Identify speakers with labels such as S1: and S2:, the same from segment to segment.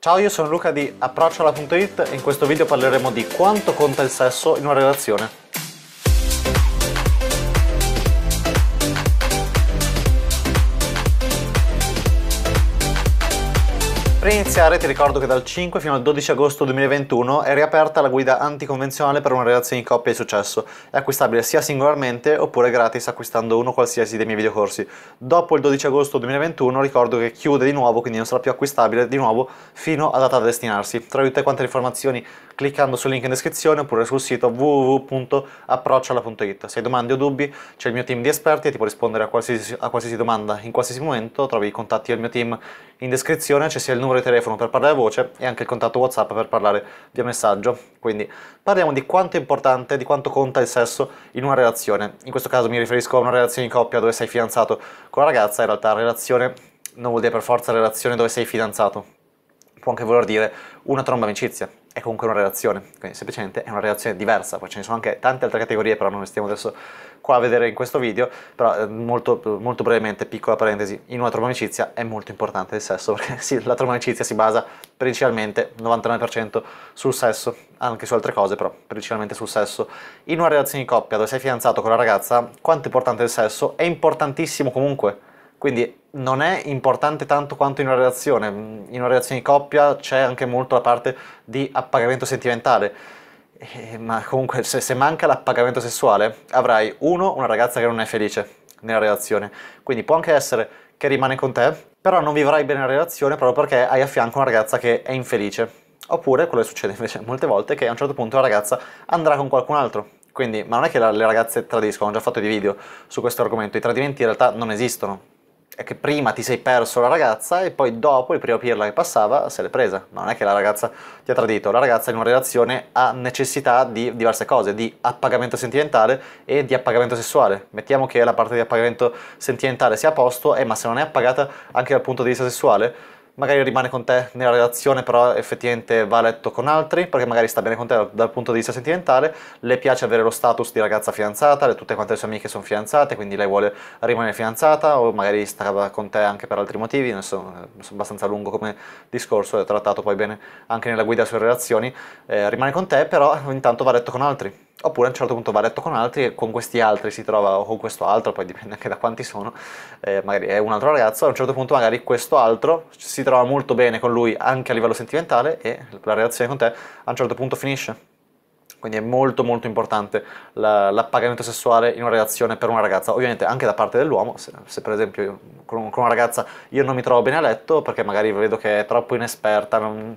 S1: Ciao, io sono Luca di approcciala.it e in questo video parleremo di quanto conta il sesso in una relazione. Per iniziare ti ricordo che dal 5 fino al 12 agosto 2021 è riaperta la guida anticonvenzionale per una relazione in coppia di successo, è acquistabile sia singolarmente oppure gratis acquistando uno qualsiasi dei miei videocorsi. Dopo il 12 agosto 2021 ricordo che chiude di nuovo, quindi non sarà più acquistabile di nuovo fino a data da destinarsi. Trovi tutte quante le informazioni cliccando sul link in descrizione oppure sul sito www.approcciala.it. Se hai domande o dubbi c'è il mio team di esperti e ti può rispondere a qualsiasi, a qualsiasi domanda in qualsiasi momento, trovi i contatti del mio team in descrizione c'è sia il numero di telefono per parlare a voce e anche il contatto WhatsApp per parlare via messaggio. Quindi parliamo di quanto è importante, di quanto conta il sesso in una relazione. In questo caso mi riferisco a una relazione di coppia dove sei fidanzato con la ragazza, in realtà relazione non vuol dire per forza relazione dove sei fidanzato. Può anche voler dire una tromba amicizia, è comunque una relazione, quindi semplicemente è una relazione diversa, poi ce ne sono anche tante altre categorie, però non le stiamo adesso qua a vedere in questo video, però eh, molto, molto brevemente, piccola parentesi, in una tromboamicizia è molto importante il sesso, perché sì, la tromboamicizia si basa principalmente 99% sul sesso, anche su altre cose, però principalmente sul sesso. In una relazione di coppia dove sei fidanzato con la ragazza, quanto è importante il sesso? È importantissimo comunque, quindi non è importante tanto quanto in una relazione. Mm, in una relazione di coppia c'è anche molto la parte di appagamento sentimentale. Eh, ma comunque se, se manca l'appagamento sessuale avrai uno, una ragazza che non è felice nella relazione. Quindi può anche essere che rimane con te, però non vivrai bene la relazione proprio perché hai a fianco una ragazza che è infelice. Oppure quello che succede invece molte volte è che a un certo punto la ragazza andrà con qualcun altro. Quindi, ma non è che la, le ragazze tradiscono, ho già fatto dei video su questo argomento, i tradimenti in realtà non esistono è che prima ti sei perso la ragazza e poi dopo il primo pirla che passava se l'è presa. Non è che la ragazza ti ha tradito, la ragazza in una relazione ha necessità di diverse cose, di appagamento sentimentale e di appagamento sessuale. Mettiamo che la parte di appagamento sentimentale sia a posto, eh, ma se non è appagata anche dal punto di vista sessuale, magari rimane con te nella relazione, però effettivamente va a letto con altri, perché magari sta bene con te dal punto di vista sentimentale, le piace avere lo status di ragazza fidanzata, le, tutte quante le sue amiche sono fidanzate, quindi lei vuole rimanere fidanzata o magari stava con te anche per altri motivi, non so, abbastanza lungo come discorso, è trattato poi bene anche nella guida sulle relazioni, eh, rimane con te, però intanto va a letto con altri Oppure a un certo punto va a letto con altri e con questi altri si trova, o con questo altro, poi dipende anche da quanti sono, eh, magari è un altro ragazzo, a un certo punto magari questo altro si trova molto bene con lui anche a livello sentimentale e la relazione con te a un certo punto finisce. Quindi è molto molto importante la, l'appagamento sessuale in una relazione per una ragazza, ovviamente anche da parte dell'uomo, se, se per esempio con, con, una ragazza io non mi trovo bene a letto perché magari vedo che è troppo inesperta, non,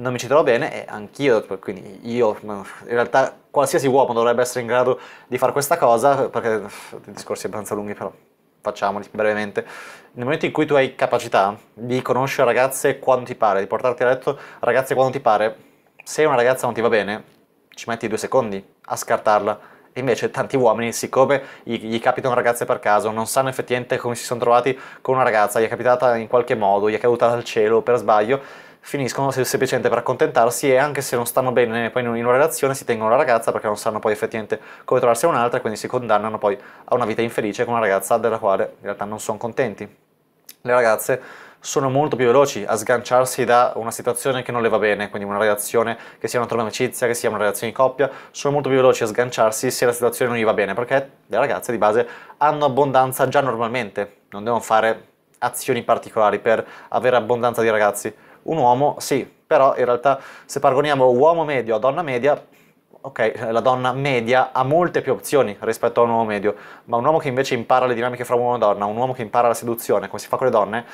S1: non mi ci trovo bene e anch'io, quindi io in realtà qualsiasi uomo dovrebbe essere in grado di fare questa cosa, perché i discorsi abbastanza lunghi però facciamoli brevemente, nel momento in cui tu hai capacità di conoscere ragazze quando ti pare, di portarti a letto ragazze quando ti pare, se una ragazza non ti va bene, ci metti due secondi a scartarla. Invece tanti uomini, siccome gli, capitano ragazze per caso, non sanno effettivamente come si sono trovati con una ragazza, gli è capitata in qualche modo, gli è caduta dal cielo per sbaglio, finiscono semplicemente per accontentarsi e anche se non stanno bene poi in una relazione si tengono la ragazza perché non sanno poi effettivamente come trovarsi un'altra e quindi si condannano poi a una vita infelice con una ragazza della quale in realtà non sono contenti. Le ragazze sono molto più veloci a sganciarsi da una situazione che non le va bene, quindi una relazione che sia una trova amicizia, che sia una relazione di coppia, sono molto più veloci a sganciarsi se la situazione non gli va bene, perché le ragazze di base hanno abbondanza già normalmente, non devono fare azioni particolari per avere abbondanza di ragazzi un uomo sì, però in realtà se paragoniamo uomo medio a donna media, ok, la donna media ha molte più opzioni rispetto a un uomo medio, ma un uomo che invece impara le dinamiche fra uomo e donna, un uomo che impara la seduzione, come si fa con le donne,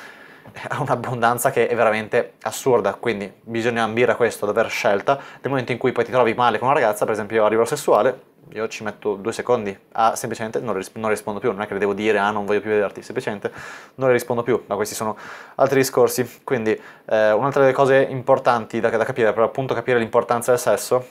S1: ha un'abbondanza che è veramente assurda, quindi bisogna ambire a questo, ad aver scelta, nel momento in cui poi ti trovi male con una ragazza, per esempio a livello sessuale, io ci metto due secondi a ah, semplicemente non, risp- non, rispondo più, non è che le devo dire ah non voglio più vederti, semplicemente non le rispondo più, ma questi sono altri discorsi. Quindi eh, un'altra delle cose importanti da, da capire per appunto capire l'importanza del sesso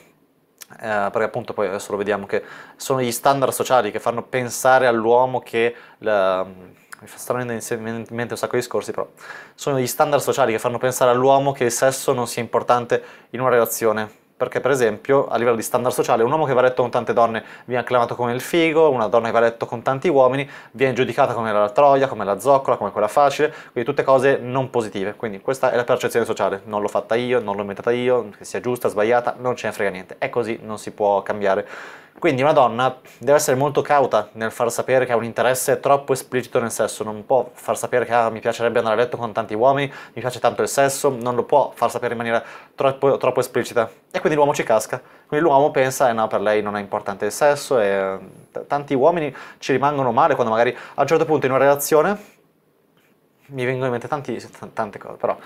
S1: eh, perché appunto poi adesso lo vediamo che sono gli standard sociali che fanno pensare all'uomo che la, mi sta venendo in mente un sacco di discorsi però sono gli standard sociali che fanno pensare all'uomo che il sesso non sia importante in una relazione perché per esempio a livello di standard sociale un uomo che va letto con tante donne viene acclamato come il figo, una donna che va letto con tanti uomini viene giudicata come la troia, come la zoccola, come quella facile, quindi tutte cose non positive, quindi questa è la percezione sociale, non l'ho fatta io, non l'ho inventata io, che sia giusta, sbagliata, non ce ne frega niente, è così, non si può cambiare. Quindi una donna deve essere molto cauta nel far sapere che ha un interesse troppo esplicito nel sesso, non può far sapere che ah, mi piacerebbe andare a letto con tanti uomini, mi piace tanto il sesso, non lo può far sapere in maniera troppo, troppo esplicita. E quindi l'uomo ci casca. Quindi l'uomo pensa, eh no, per lei non è importante il sesso e eh, tanti uomini ci rimangono male quando magari a un certo punto in una relazione mi vengono in mente tanti, tante cose, però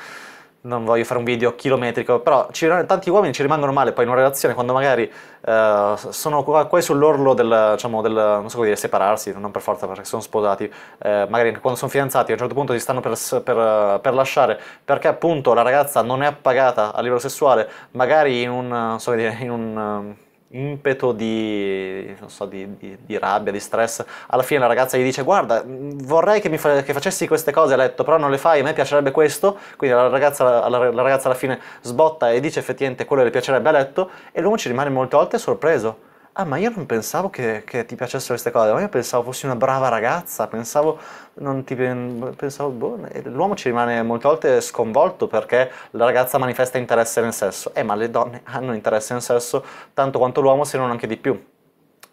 S1: non voglio fare un video chilometrico, però ci, tanti uomini ci rimangono male poi in una relazione quando magari eh, sono quasi sull'orlo del, diciamo, del, non so come dire, separarsi, non per forza perché sono sposati, eh, magari quando sono fidanzati a un certo punto si stanno per, per, per, lasciare perché appunto la ragazza non è appagata a livello sessuale, magari in un, non so come dire, in un impeto di, so, di, di, di, rabbia, di stress, alla fine la ragazza gli dice guarda vorrei che, mi fa, che facessi queste cose a letto, però non le fai, a me piacerebbe questo, quindi la ragazza, la, la ragazza alla fine sbotta e dice effettivamente quello che le piacerebbe a letto e l'uomo ci rimane molte volte sorpreso ah ma io non pensavo che, che ti piacessero queste cose, ma io pensavo fossi una brava ragazza, pensavo, non ti, pensavo boh, l'uomo ci rimane molte volte sconvolto perché la ragazza manifesta interesse nel sesso, eh ma le donne hanno interesse nel sesso tanto quanto l'uomo se non anche di più,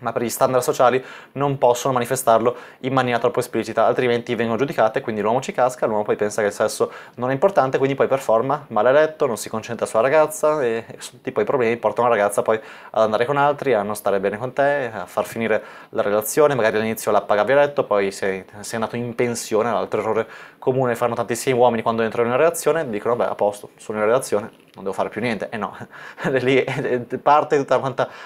S1: ma per gli standard sociali non possono manifestarlo in maniera troppo esplicita, altrimenti vengono giudicate, quindi l'uomo ci casca, l'uomo poi pensa che il sesso non è importante, quindi poi performa male a letto, non si concentra sulla ragazza e tutti poi i problemi portano la ragazza poi ad andare con altri, a non stare bene con te, a far finire la relazione, magari all'inizio la pagavi a letto, poi sei, sei andato in pensione, l'altro errore comune fanno tantissimi uomini quando entrano in una relazione, dicono beh a posto, sono in una relazione, non devo fare più niente, e eh no, lì eh, parte tutta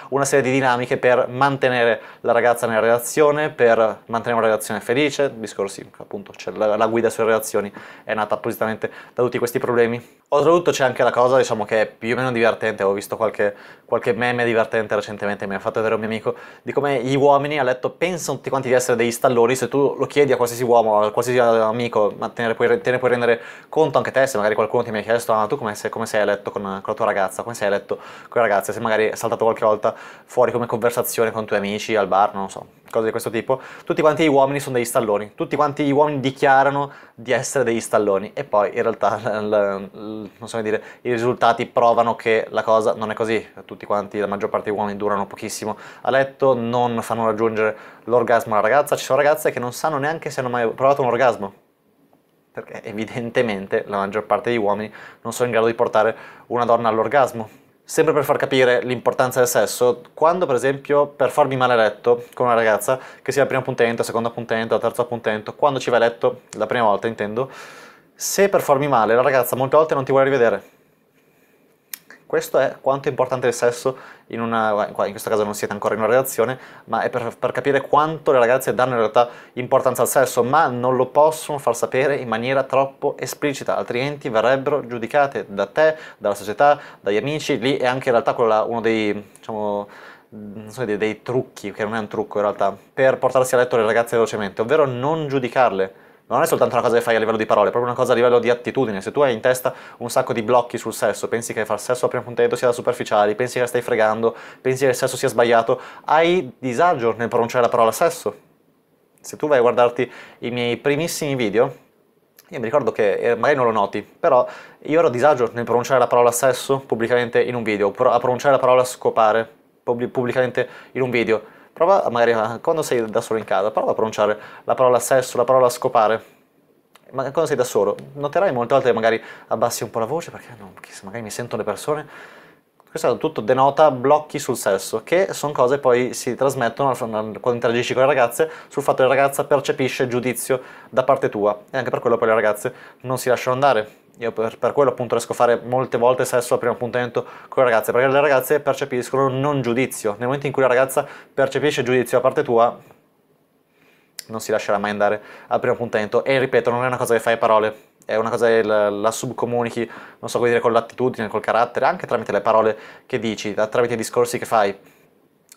S1: una serie di dinamiche per mantenere la ragazza nella relazione, per mantenere una relazione felice, discorsi appunto, cioè la, la, guida sulle relazioni è nata appositamente da tutti questi problemi. Oltretutto c'è anche la cosa, diciamo, che è più o meno divertente, ho visto qualche, qualche meme divertente recentemente, mi ha fatto vedere un mio amico, di come gli uomini a letto pensano tutti quanti di essere degli stalloni, se tu lo chiedi a qualsiasi uomo, a qualsiasi amico, ma te ne puoi, te ne puoi rendere conto anche te, se magari qualcuno ti mi ha chiesto, ah, tu come sei, come sei a letto? letto con, con, la tua ragazza, come sei a letto con la ragazza, se magari è saltato qualche volta fuori come conversazione con i tuoi amici al bar, non so, cose di questo tipo. Tutti quanti gli uomini sono degli stalloni, tutti quanti gli uomini dichiarano di essere degli stalloni e poi in realtà l, l, non so dire, i risultati provano che la cosa non è così, tutti quanti, la maggior parte degli uomini durano pochissimo a letto, non fanno raggiungere l'orgasmo alla ragazza, ci sono ragazze che non sanno neanche se hanno mai provato un orgasmo perché evidentemente la maggior parte degli uomini non sono in grado di portare una donna all'orgasmo. Sempre per far capire l'importanza del sesso, quando per esempio per farmi male a letto con una ragazza, che sia al primo appuntamento, al secondo appuntamento, al terzo appuntamento, quando ci vai a letto, la prima volta intendo, se per farmi male la ragazza molte volte non ti vuole rivedere, questo è quanto è importante il sesso in una, in questo caso non siete ancora in una relazione, ma è per, per capire quanto le ragazze danno in realtà importanza al sesso, ma non lo possono far sapere in maniera troppo esplicita, altrimenti verrebbero giudicate da te, dalla società, dagli amici, lì è anche in realtà quella, uno dei, diciamo, so, dei, dei trucchi, che non è un trucco in realtà, per portarsi a letto le ragazze velocemente, ovvero non giudicarle non è soltanto una cosa che fai a livello di parole, è proprio una cosa a livello di attitudine. Se tu hai in testa un sacco di blocchi sul sesso, pensi che far sesso a primo punteggio sia da superficiali, pensi che stai fregando, pensi che il sesso sia sbagliato, hai disagio nel pronunciare la parola sesso. Se tu vai a guardarti i miei primissimi video, io mi ricordo che eh, magari non lo noti, però io ero a disagio nel pronunciare la parola sesso pubblicamente in un video, a pronunciare la parola scopare pubblicamente in un video Prova, magari quando sei da solo in casa, prova a pronunciare la parola sesso, la parola scopare. Ma quando sei da solo, noterai molte volte che magari abbassi un po' la voce perché non, magari mi sentono le persone. Questo tutto denota blocchi sul sesso, che sono cose che poi si trasmettono quando interagisci con le ragazze, sul fatto che la ragazza percepisce giudizio da parte tua, e anche per quello poi le ragazze non si lasciano andare io per, per, quello appunto riesco a fare molte volte sesso al primo appuntamento con le ragazze, perché le ragazze percepiscono non giudizio. Nel momento in cui la ragazza percepisce giudizio da parte tua, non si lascerà mai andare al primo appuntamento. E ripeto, non è una cosa che fai a parole, è una cosa che la, la subcomunichi, non so come dire, con l'attitudine, col carattere, anche tramite le parole che dici, tramite i discorsi che fai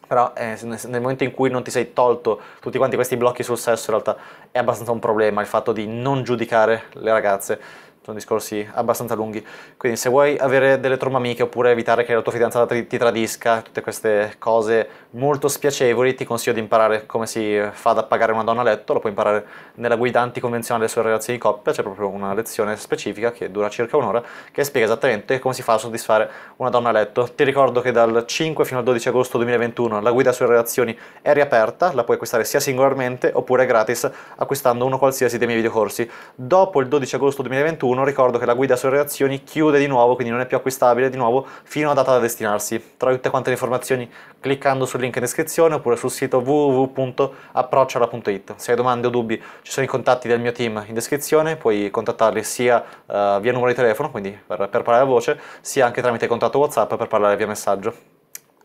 S1: però eh, nel momento in cui non ti sei tolto tutti quanti questi blocchi sul sesso in realtà è abbastanza un problema il fatto di non giudicare le ragazze sono discorsi abbastanza lunghi. Quindi se vuoi avere delle trombe amiche oppure evitare che la tua fidanzata ti, ti tradisca, tutte queste cose molto spiacevoli, ti consiglio di imparare come si fa ad appagare una donna a letto, lo puoi imparare nella guida anticonvenzionale sulle relazioni di coppia, c'è proprio una lezione specifica che dura circa un'ora che spiega esattamente come si fa a soddisfare una donna a letto. Ti ricordo che dal 5 fino al 12 agosto 2021 la guida sulle relazioni è riaperta, la puoi acquistare sia singolarmente oppure gratis acquistando uno qualsiasi dei miei videocorsi. Dopo il 12 agosto 2021 ricordo che la guida sulle relazioni chiude di nuovo, quindi non è più acquistabile di nuovo fino a data da destinarsi. Trovi tutte quante le informazioni cliccando sul link in descrizione oppure sul sito www.approcciola.it. Se hai domande o dubbi ci sono i contatti del mio team in descrizione, puoi contattarli sia uh, via numero di telefono, quindi per, per parlare a voce, sia anche tramite contatto WhatsApp per parlare via messaggio.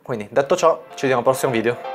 S1: Quindi detto ciò, ci vediamo al prossimo video.